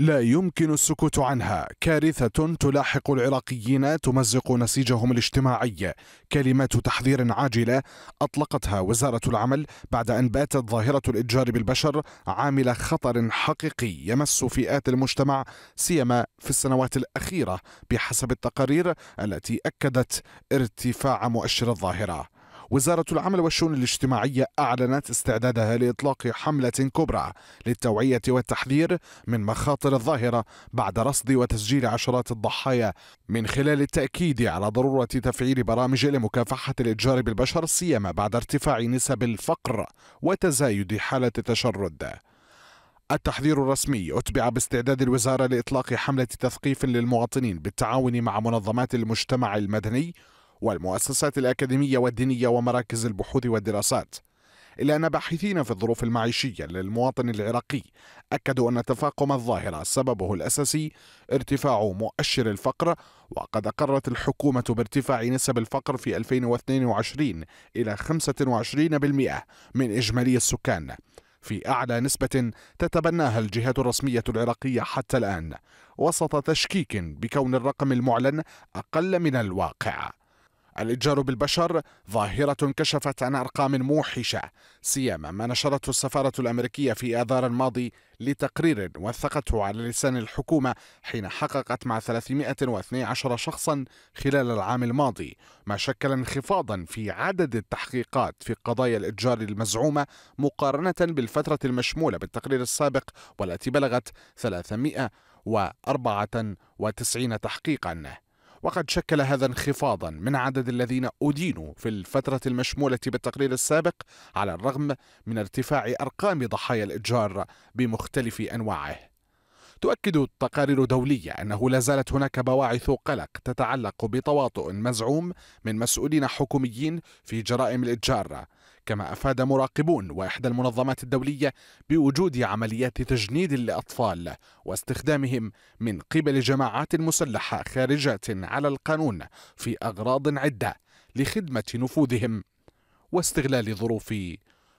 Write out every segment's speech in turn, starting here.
لا يمكن السكوت عنها كارثة تلاحق العراقيين تمزق نسيجهم الاجتماعي كلمات تحذير عاجلة أطلقتها وزارة العمل بعد أن باتت ظاهرة الإتجار بالبشر عامل خطر حقيقي يمس فئات المجتمع سيما في السنوات الأخيرة بحسب التقارير التي أكدت ارتفاع مؤشر الظاهرة وزارة العمل والشؤون الاجتماعية أعلنت استعدادها لإطلاق حملة كبرى للتوعية والتحذير من مخاطر الظاهرة بعد رصد وتسجيل عشرات الضحايا من خلال التأكيد على ضرورة تفعيل برامج لمكافحة الإتجار بالبشر سيما بعد ارتفاع نسب الفقر وتزايد حالة التشرد. التحذير الرسمي أتبع باستعداد الوزارة لإطلاق حملة تثقيف للمواطنين بالتعاون مع منظمات المجتمع المدني والمؤسسات الأكاديمية والدينية ومراكز البحوث والدراسات إلا أن باحثين في الظروف المعيشية للمواطن العراقي أكدوا أن تفاقم الظاهرة سببه الأساسي ارتفاع مؤشر الفقر وقد أقرت الحكومة بارتفاع نسب الفقر في 2022 إلى 25% من إجمالي السكان في أعلى نسبة تتبناها الجهة الرسمية العراقية حتى الآن وسط تشكيك بكون الرقم المعلن أقل من الواقع الاتجار بالبشر ظاهره كشفت عن ارقام موحشه سيما ما نشرته السفاره الامريكيه في اذار الماضي لتقرير وثقته على لسان الحكومه حين حققت مع 312 شخصا خلال العام الماضي ما شكل انخفاضا في عدد التحقيقات في قضايا الاتجار المزعومه مقارنه بالفتره المشموله بالتقرير السابق والتي بلغت 394 تحقيقا وقد شكل هذا انخفاضا من عدد الذين أدينوا في الفترة المشمولة بالتقرير السابق على الرغم من ارتفاع أرقام ضحايا الإتجار بمختلف أنواعه تؤكد تقارير دولية أنه لا زالت هناك بواعث قلق تتعلق بتواطؤ مزعوم من مسؤولين حكوميين في جرائم الإتجار كما أفاد مراقبون وإحدى المنظمات الدولية بوجود عمليات تجنيد لاطفال واستخدامهم من قبل جماعات مسلحة خارجة على القانون في أغراض عدة لخدمة نفوذهم واستغلال ظروف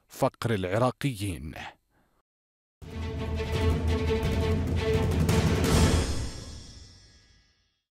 فقر العراقيين